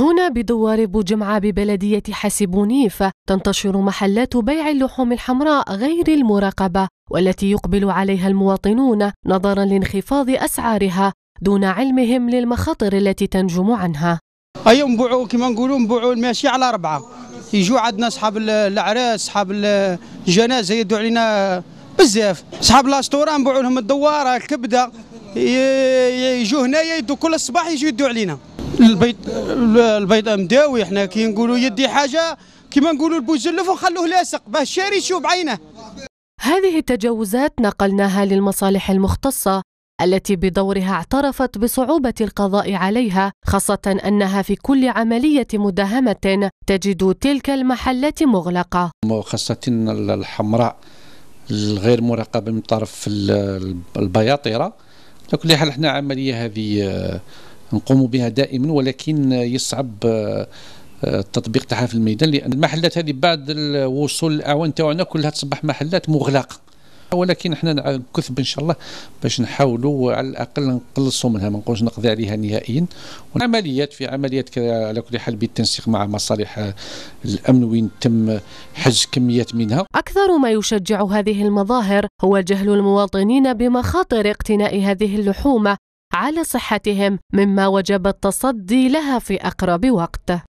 هنا بدوار بوجمعة ببلدية حسبونيف تنتشر محلات بيع اللحوم الحمراء غير المراقبة والتي يقبل عليها المواطنون نظرا لانخفاض أسعارها دون علمهم للمخاطر التي تنجم عنها أي نبيعوا كما نقولوا نبيعوا الماشي على أربعة يجوا عندنا أصحاب الأعراس أصحاب الجنازة يدوا علينا بزاف أصحاب الأسطورة نبيعوا لهم الدوارة الكبدة يجوا هنايا يدوا كل الصباح يجوا يدوا علينا البيض البيض مداوي حنا كي نقولوا يدي حاجه كيما نقولوا البوزلف وخلوه لاصق باش الشاري يشوف بعينه هذه التجاوزات نقلناها للمصالح المختصه التي بدورها اعترفت بصعوبة القضاء عليها خاصة أنها في كل عملية مداهمة تجد تلك المحلات مغلقة خاصة الحمراء الغير مراقبة من طرف البياطرة لكل حال احنا عملية هذه آه، نقوم بها دائما ولكن يصعب آه، آه، التطبيق تاعها في الميدان لان المحلات هذه بعد الوصول الاعوان تاعنا كلها تصبح محلات مغلقه ولكن احنا نكثب ان شاء الله باش نحاولوا على الاقل نقلصوا منها ما نقولش نقضي عليها نهائيا عمليات في عمليات على كل حال بالتنسيق مع مصالح الامن وين تم حجز كميات منها اكثر ما يشجع هذه المظاهر هو جهل المواطنين بمخاطر اقتناء هذه اللحوم على صحتهم مما وجب التصدي لها في أقرب وقت